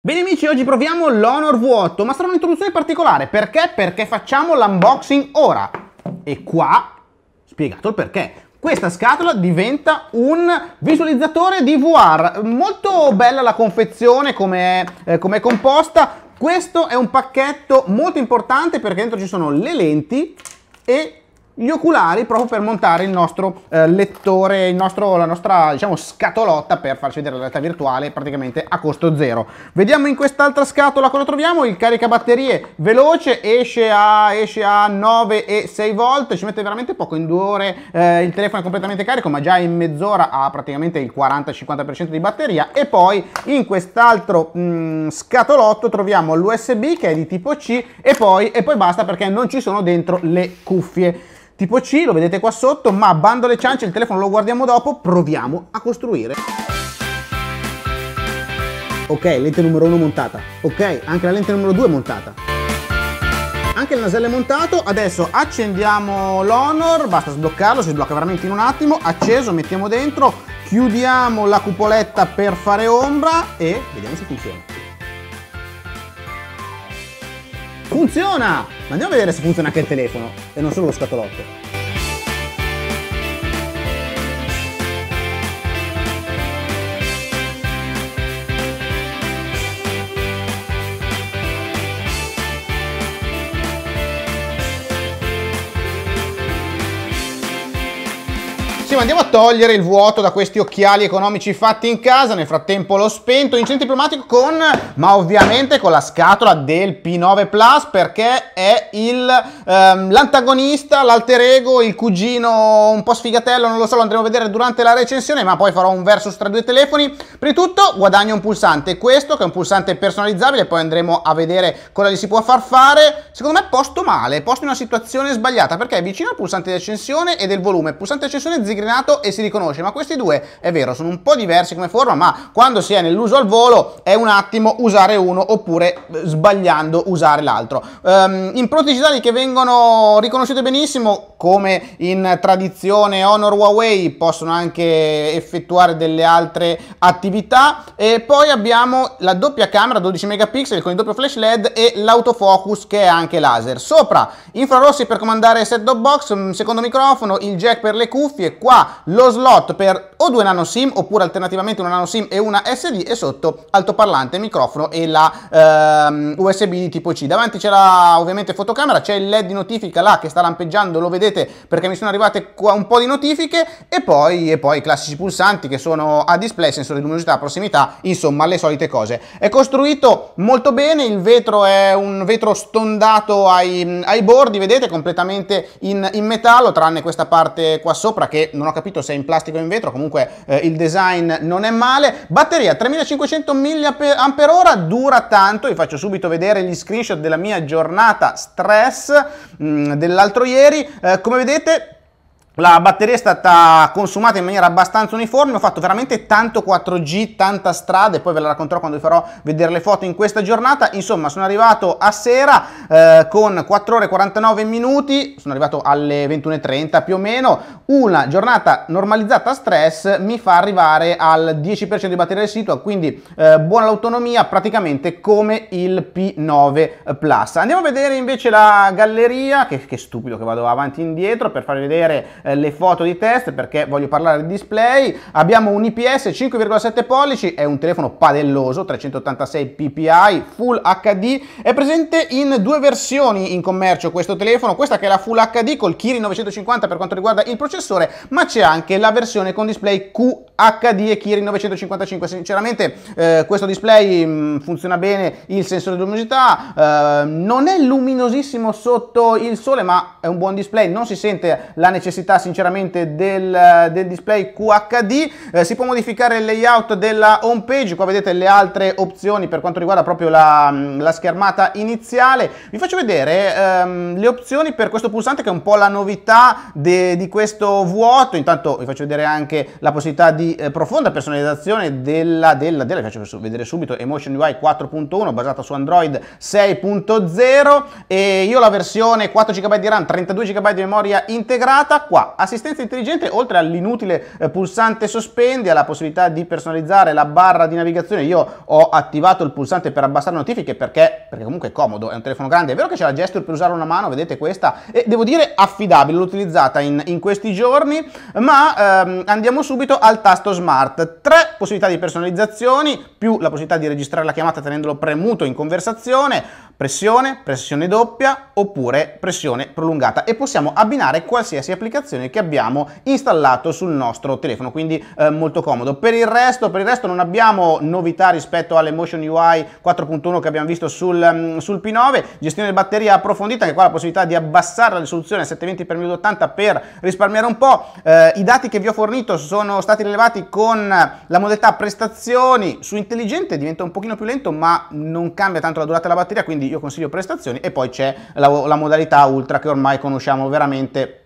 Bene amici, oggi proviamo l'Honor V8, ma sarà un'introduzione particolare. Perché? Perché facciamo l'unboxing ora. E qua, spiegato il perché. Questa scatola diventa un visualizzatore di VR. Molto bella la confezione, come è, eh, com è composta. Questo è un pacchetto molto importante perché dentro ci sono le lenti e gli oculari proprio per montare il nostro eh, lettore, il nostro, la nostra diciamo, scatolotta per farci vedere la realtà virtuale praticamente a costo zero. Vediamo in quest'altra scatola cosa troviamo, il caricabatterie veloce, esce a, esce a 9 e 6 volt, ci mette veramente poco, in due ore eh, il telefono è completamente carico ma già in mezz'ora ha praticamente il 40-50% di batteria e poi in quest'altro mm, scatolotto troviamo l'USB che è di tipo C e poi, e poi basta perché non ci sono dentro le cuffie tipo C, lo vedete qua sotto, ma bando alle ciance, il telefono lo guardiamo dopo, proviamo a costruire. Ok, lente numero 1 montata. Ok, anche la lente numero 2 montata. Anche il nasello è montato, adesso accendiamo l'Honor, basta sbloccarlo, si sblocca veramente in un attimo, acceso, mettiamo dentro, chiudiamo la cupoletta per fare ombra e vediamo se funziona. funziona! Ma andiamo a vedere se funziona anche il telefono e non solo lo scatolotto. prima andiamo a togliere il vuoto da questi occhiali economici fatti in casa, nel frattempo l'ho spento in centro diplomatico con, ma ovviamente con la scatola del P9 Plus perché è ehm, l'antagonista, ehm, l'alter ego, il cugino un po' sfigatello, non lo so, lo andremo a vedere durante la recensione, ma poi farò un versus tra due telefoni. Prima di tutto guadagno un pulsante, questo che è un pulsante personalizzabile, poi andremo a vedere cosa gli si può far fare. Secondo me posto male, posto in una situazione sbagliata perché è vicino al pulsante di accensione e del volume, pulsante di accensione zigrinato allineato e si riconosce, ma questi due è vero, sono un po' diversi come forma, ma quando si è nell'uso al volo è un attimo usare uno oppure eh, sbagliando usare l'altro. Um, ehm, impronte digitali che vengono riconosciute benissimo, come in tradizione Honor Huawei, possono anche effettuare delle altre attività e poi abbiamo la doppia camera 12 megapixel con il doppio flash LED e l'autofocus che è anche laser. Sopra infrarossi per comandare set-top box, mm, secondo microfono, il jack per le cuffie, qua lo slot per o due nano sim oppure alternativamente una nano sim e una SD e sotto altoparlante, microfono e la ehm, USB di tipo C. Davanti c'è la ovviamente fotocamera, c'è il LED di notifica là che sta lampeggiando, lo vedete perché mi sono arrivate qua un po' di notifiche e poi, e poi i classici pulsanti che sono a display, sensore di luminosità, prossimità, insomma le solite cose. È costruito molto bene, il vetro è un vetro stondato ai, ai bordi, vedete, completamente in, in metallo, tranne questa parte qua sopra che non ho capito se è in plastico o in vetro, comunque eh, il design non è male. Batteria 3500 mAh, dura tanto, vi faccio subito vedere gli screenshot della mia giornata stress mh, mm, dell'altro ieri. Eh, come vedete la batteria è stata consumata in maniera abbastanza uniforme, ho fatto veramente tanto 4G, tanta strada e poi ve la racconterò quando vi farò vedere le foto in questa giornata, insomma sono arrivato a sera eh, con 4 ore e 49 minuti, sono arrivato alle 21.30 più o meno, una giornata normalizzata a stress mi fa arrivare al 10% di batteria del sito, quindi eh, buona l'autonomia praticamente come il P9 Plus. Andiamo a vedere invece la galleria, che, che stupido che vado avanti e indietro per farvi vedere eh, le foto di test perché voglio parlare di display. Abbiamo un IPS 5,7 pollici, è un telefono padelloso, 386 ppi, Full HD. È presente in due versioni in commercio questo telefono, questa che è la Full HD col Kirin 950 per quanto riguarda il processore, ma c'è anche la versione con display QLED HD e Kirin 955 sinceramente eh, questo display mh, mm, funziona bene il sensore di luminosità eh, non è luminosissimo sotto il sole ma è un buon display non si sente la necessità sinceramente del, del display QHD eh, si può modificare il layout della home page qua vedete le altre opzioni per quanto riguarda proprio la, mm, la schermata iniziale vi faccio vedere ehm, le opzioni per questo pulsante che è un po' la novità de, di questo vuoto intanto vi faccio vedere anche la possibilità di eh, profonda personalizzazione della, della, della, vi faccio vedere subito, Emotion UI 4.1 basata su Android 6.0 e io la versione 4 GB di RAM, 32 GB di memoria integrata, qua assistenza intelligente oltre all'inutile eh, pulsante sospendi, alla possibilità di personalizzare la barra di navigazione, io ho attivato il pulsante per abbassare notifiche perché, perché comunque è comodo, è un telefono grande, è vero che c'è la gesture per usare una mano, vedete questa, e devo dire affidabile, l'ho utilizzata in, in questi giorni, ma ehm, andiamo subito al tasto tasto smart, tre possibilità di personalizzazioni, più la possibilità di registrare la chiamata tenendolo premuto in conversazione, pressione, pressione doppia oppure pressione prolungata e possiamo abbinare qualsiasi applicazione che abbiamo installato sul nostro telefono, quindi eh, molto comodo. Per il, resto, per il resto non abbiamo novità rispetto alle Motion UI 4.1 che abbiamo visto sul, mm, sul P9, gestione batteria approfondita che qua ha la possibilità di abbassare la risoluzione a 720x1080 per risparmiare un po', eh, i dati che vi ho fornito sono stati rilevati abituati con la modalità prestazioni su intelligente diventa un pochino più lento ma non cambia tanto la durata della batteria quindi io consiglio prestazioni e poi c'è la, la modalità ultra che ormai conosciamo veramente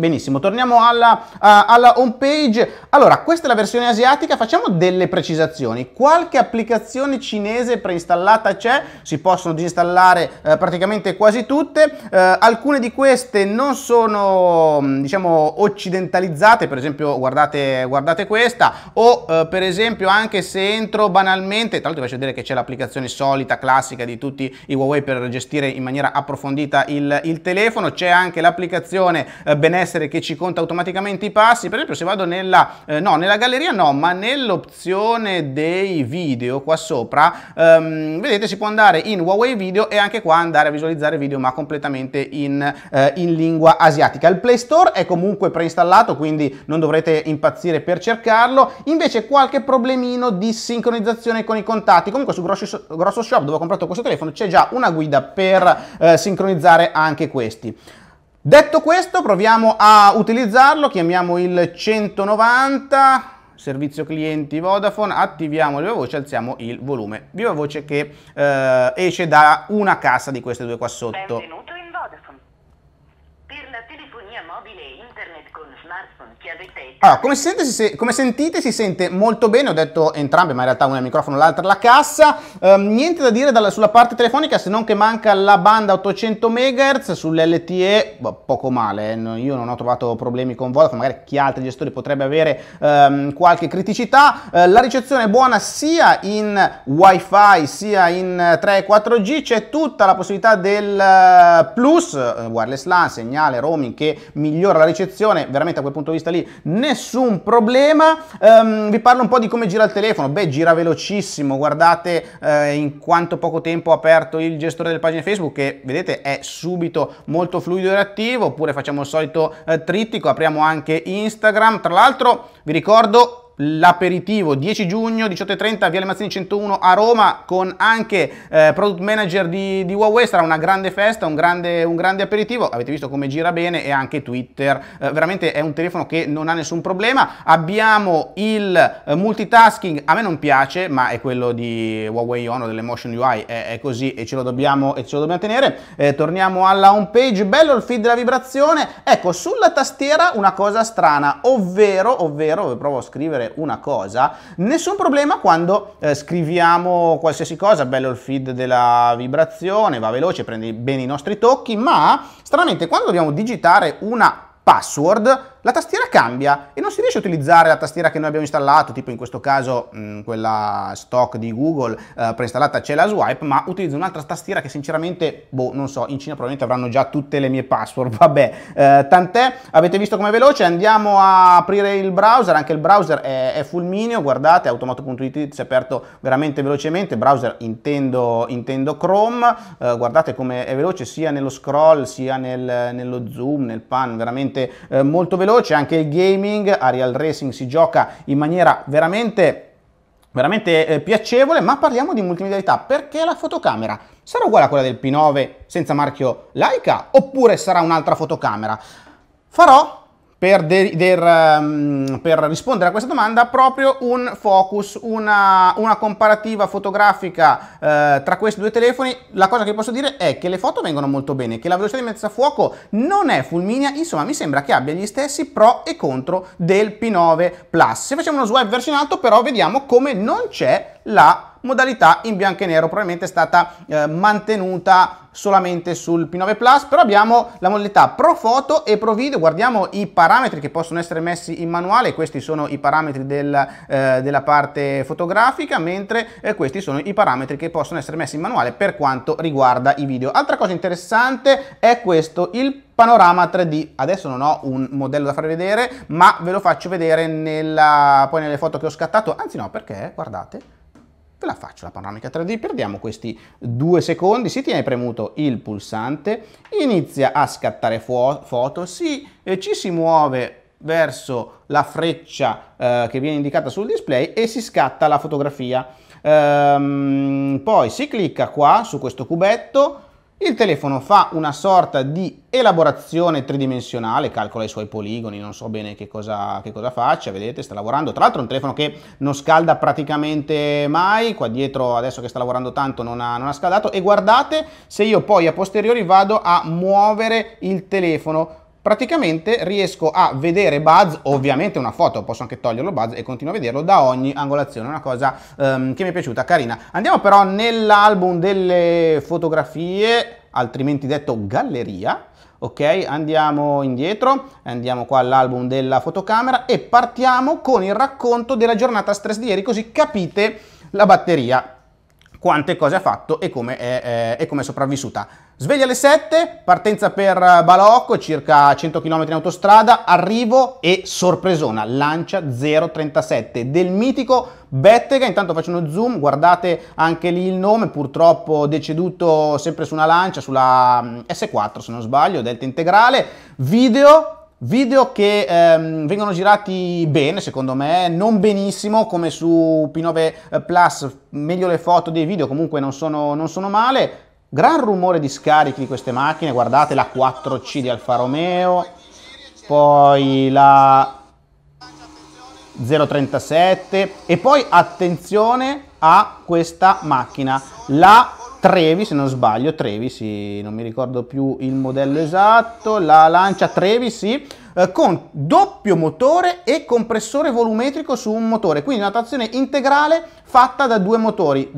Benissimo, torniamo alla, uh, alla, home page. Allora, questa è la versione asiatica, facciamo delle precisazioni. Qualche applicazione cinese preinstallata c'è, si possono disinstallare uh, praticamente quasi tutte. Uh, alcune di queste non sono, mm, diciamo, occidentalizzate, per esempio guardate, guardate questa, o eh, per esempio anche se entro banalmente, tra l'altro vi faccio vedere che c'è l'applicazione solita, classica di tutti i Huawei per gestire in maniera approfondita il, il telefono, c'è anche l'applicazione Benessere essere che ci conta automaticamente i passi, per esempio se vado nella, eh, no, nella galleria no, ma nell'opzione dei video qua sopra, ehm, vedete si può andare in Huawei Video e anche qua andare a visualizzare video ma completamente in, eh, in lingua asiatica. Il Play Store è comunque preinstallato, quindi non dovrete impazzire per cercarlo, invece qualche problemino di sincronizzazione con i contatti, comunque su grosso, grosso Shop dove ho comprato questo telefono c'è già una guida per eh, sincronizzare anche questi. Detto questo proviamo a utilizzarlo, chiamiamo il 190, servizio clienti Vodafone, attiviamo la voce, alziamo il volume. Viva voce che eh, esce da una cassa di queste due qua sotto. Benvenuti ripeto. Allora, come, sente, si, come, sentite si sente molto bene, ho detto entrambe, ma in realtà una è il microfono, l'altra la cassa. Eh, niente da dire dalla, sulla parte telefonica se non che manca la banda 800 MHz sull'LTE, boh, poco male, eh. io non ho trovato problemi con Vodafone, magari chi altri gestori potrebbe avere ehm, qualche criticità. Eh, la ricezione è buona sia in WiFi sia in 3 eh, 4G, c'è tutta la possibilità del eh, plus eh, wireless LAN, segnale roaming che migliora la ricezione, veramente a quel punto di vista lì lì nessun problema. Um, vi parlo un po' di come gira il telefono, beh gira velocissimo, guardate eh, in quanto poco tempo ho aperto il gestore delle pagine Facebook che vedete è subito molto fluido e reattivo, oppure facciamo il solito eh, trittico, apriamo anche Instagram, tra l'altro vi ricordo l'aperitivo 10 giugno 18.30 Viale Mazzini 101 a Roma con anche eh, product manager di, di, Huawei sarà una grande festa un grande, un grande, aperitivo avete visto come gira bene e anche Twitter eh, veramente è un telefono che non ha nessun problema abbiamo il eh, multitasking a me non piace ma è quello di Huawei Ono Motion UI è, è, così e ce lo dobbiamo, ce lo dobbiamo tenere eh, torniamo alla home page bello il feed della vibrazione ecco sulla tastiera una cosa strana ovvero ovvero provo a scrivere sempre una cosa, nessun problema quando eh, scriviamo qualsiasi cosa, bello il feed della vibrazione, va veloce, prende bene i nostri tocchi, ma stranamente quando dobbiamo digitare una password la tastiera cambia e non si riesce a utilizzare la tastiera che noi abbiamo installato, tipo in questo caso mh, mm, quella stock di Google eh, preinstallata c'è la Swipe, ma utilizzo un'altra tastiera che sinceramente, boh, non so, in Cina probabilmente avranno già tutte le mie password, vabbè, eh, tant'è, avete visto com'è veloce, andiamo a aprire il browser, anche il browser è, è fulmineo, guardate, automato.it si è aperto veramente velocemente, browser intendo, intendo Chrome, eh, guardate come è veloce sia nello scroll sia nel, nello zoom, nel pan, veramente eh, molto veloce calcio, c'è anche il gaming, Arial Racing si gioca in maniera veramente veramente eh, piacevole, ma parliamo di multimedialità perché la fotocamera sarà uguale a quella del P9 senza marchio Leica oppure sarà un'altra fotocamera? Farò per, um, per, rispondere a questa domanda proprio un focus, una, una comparativa fotografica eh, tra questi due telefoni. La cosa che posso dire è che le foto vengono molto bene, che la velocità di mezza fuoco non è fulminea, insomma mi sembra che abbia gli stessi pro e contro del P9 Plus. Se facciamo uno swipe verso in alto però vediamo come non c'è la modalità in bianco e nero, probabilmente è stata eh, mantenuta solamente sul P9 Plus, però abbiamo la modalità Pro Foto e Pro Video, guardiamo i parametri che possono essere messi in manuale, questi sono i parametri del, eh, della parte fotografica, mentre eh, questi sono i parametri che possono essere messi in manuale per quanto riguarda i video. Altra cosa interessante è questo, il panorama 3D. Adesso non ho un modello da far vedere, ma ve lo faccio vedere nella, poi nelle foto che ho scattato, anzi no, perché guardate ve la faccio la panoramica 3D, perdiamo questi due secondi, si tiene premuto il pulsante, inizia a scattare foto, si, eh, ci si muove verso la freccia eh, che viene indicata sul display e si scatta la fotografia. Ehm, poi si clicca qua su questo cubetto, il telefono fa una sorta di elaborazione tridimensionale, calcola i suoi poligoni, non so bene che cosa, che cosa faccia, vedete sta lavorando, tra l'altro è un telefono che non scalda praticamente mai, qua dietro adesso che sta lavorando tanto non ha, non ha scaldato e guardate se io poi a posteriori vado a muovere il telefono praticamente riesco a vedere Buzz, ovviamente una foto, posso anche toglierlo Buzz e continuo a vederlo da ogni angolazione, una cosa um, che mi è piaciuta, carina. Andiamo però nell'album delle fotografie, altrimenti detto galleria, ok? Andiamo indietro, andiamo qua all'album della fotocamera e partiamo con il racconto della giornata stress di ieri, così capite la batteria quante cose ha fatto e come è, eh, come è sopravvissuta. Sveglia alle 7, partenza per eh, Balocco, circa 100 km in autostrada, arrivo e sorpresona, lancia 0,37 del mitico Bettega, intanto faccio uno zoom, guardate anche lì il nome, purtroppo deceduto sempre su una lancia, sulla mm, S4 se non sbaglio, delta integrale, video Video che ehm, vengono girati bene, secondo me, non benissimo come su P9 eh, Plus, meglio le foto dei video, comunque non sono, non sono male. Gran rumore di scarichi di queste macchine, guardate la 4C di Alfa Romeo, poi la 037 e poi attenzione a questa macchina, la Trevi se non sbaglio, Trevi sì, non mi ricordo più il modello esatto, la lancia Trevi sì, eh, con doppio motore e compressore volumetrico su un motore, quindi una trazione integrale fatta da due motori,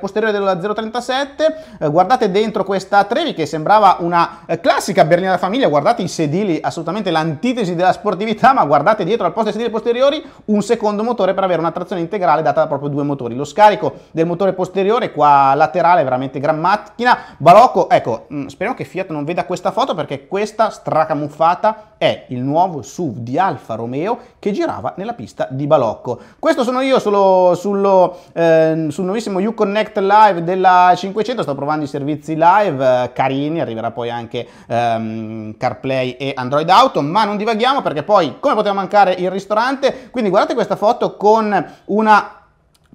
posteriore della 037, eh, guardate dentro questa Trevi che sembrava una eh, classica berlina da famiglia, guardate i sedili, assolutamente l'antitesi della sportività, ma guardate dietro al posto dei sedili posteriori un secondo motore per avere una trazione integrale data da proprio due motori. Lo scarico del motore posteriore qua laterale veramente gran macchina, balocco, ecco, mm, speriamo che Fiat non veda questa foto perché questa stracamuffata è il nuovo SUV di Alfa Romeo che girava nella pista di Balocco. Questo sono io sullo, sullo, eh, sul nuovissimo Uconnect Live della 500, sto provando i servizi live eh, carini, arriverà poi anche ehm, CarPlay e Android Auto, ma non divaghiamo perché poi come poteva mancare il ristorante, quindi guardate questa foto con una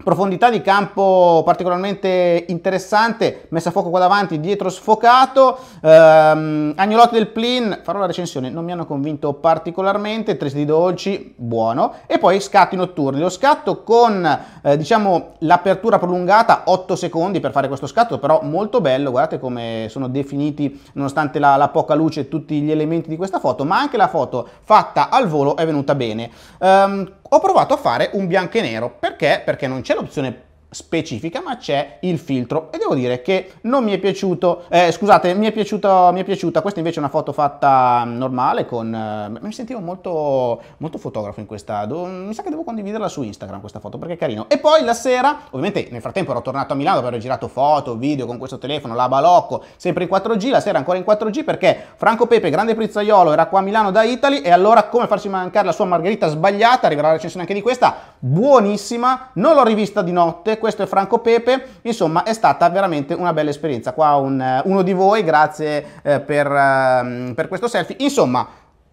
profondità di campo particolarmente interessante, messa a fuoco qua davanti, dietro sfocato, ehm, Agnolotti del Plin, farò la recensione, non mi hanno convinto particolarmente, Tres di dolci, buono, e poi scatti notturni, lo scatto con eh, diciamo l'apertura prolungata, 8 secondi per fare questo scatto, però molto bello, guardate come sono definiti nonostante la, la poca luce tutti gli elementi di questa foto, ma anche la foto fatta al volo è venuta bene. Um, ho provato a fare un bianco e nero. Perché? Perché non c'è l'opzione specifica, ma c'è il filtro e devo dire che non mi è piaciuto, eh, scusate, mi è, piaciuto, mi è piaciuta, questa invece è una foto fatta mm, normale con, eh, mi sentivo molto, molto fotografo in questa, do, mi sa che devo condividerla su Instagram questa foto perché è carino. E poi la sera, ovviamente nel frattempo ero tornato a Milano dove ho girato foto, video con questo telefono, la balocco, sempre in 4G, la sera ancora in 4G perché Franco Pepe, grande prizzaiolo, era qua a Milano da Italy e allora come farci mancare la sua margherita sbagliata, arriverà la recensione anche di questa, buonissima, non l'ho rivista di notte, questo è Franco Pepe, insomma è stata veramente una bella esperienza. Qua un, eh, uno di voi, grazie eh, per, eh, per questo selfie. Insomma,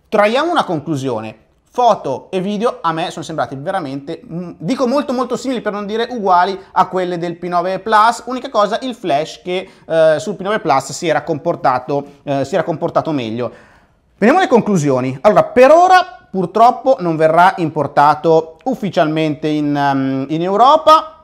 traiamo una conclusione. Foto e video a me sono sembrati veramente, mm, dico molto molto simili per non dire uguali a quelle del P9 Plus, unica cosa il flash che eh, sul P9 Plus si era comportato, eh, si era comportato meglio. Veniamo alle conclusioni. Allora, per ora purtroppo non verrà importato ufficialmente in, um, in Europa,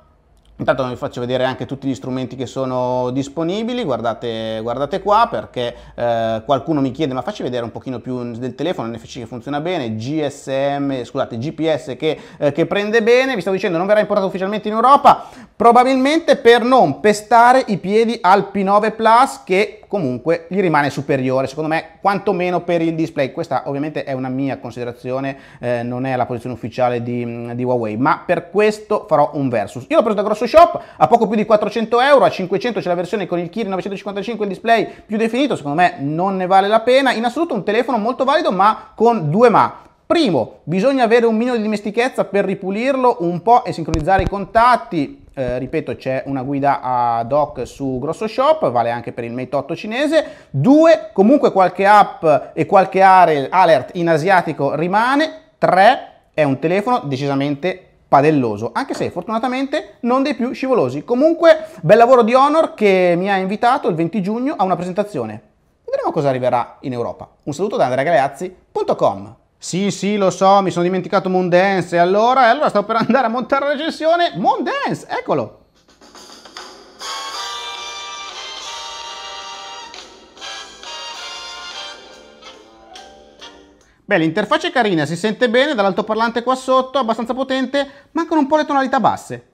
Intanto vi faccio vedere anche tutti gli strumenti che sono disponibili, guardate, guardate qua perché eh, qualcuno mi chiede ma facci vedere un pochino più del telefono, NFC che funziona bene, GSM, scusate, GPS che, eh, che prende bene, vi stavo dicendo non verrà importato ufficialmente in Europa, probabilmente per non pestare i piedi al P9 Plus che comunque gli rimane superiore, secondo me quantomeno per il display, questa ovviamente è una mia considerazione, eh, non è la posizione ufficiale di, di Huawei, ma per questo farò un versus. Io l'ho preso da grosso shop, a poco più di 400 euro, a 500 c'è la versione con il Kirin 955 il display più definito, secondo me non ne vale la pena, in assoluto un telefono molto valido ma con due ma. Primo, bisogna avere un minimo di dimestichezza per ripulirlo un po' e sincronizzare i contatti. Eh, ripeto, c'è una guida ad hoc su Grosso Shop, vale anche per il Mate 8 cinese. Due, comunque qualche app e qualche alert in asiatico rimane. Tre, è un telefono decisamente padelloso, anche se fortunatamente non dei più scivolosi. Comunque, bel lavoro di Honor che mi ha invitato il 20 giugno a una presentazione. Vedremo cosa arriverà in Europa. Un saluto da andreagaleazzi.com. Sì, sì, lo so, mi sono dimenticato Moondance e allora, e allora sto per andare a montare la recensione Moondance, eccolo! Beh, l'interfaccia è carina, si sente bene dall'altoparlante qua sotto, abbastanza potente, mancano un po' le tonalità basse.